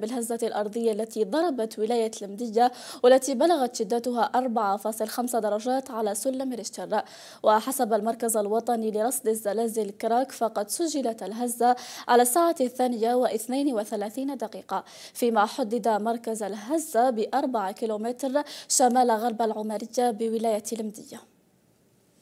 بالهزة الأرضية التي ضربت ولاية المدية والتي بلغت شدتها 4.5 درجات على سلم ريشتر وحسب المركز الوطني لرصد الزلازل كراك فقد سجلت الهزة على الساعة الثانية و32 دقيقة فيما حدد مركز الهزة بأربعة كيلومتر شمال غرب العمرية بولاية المدية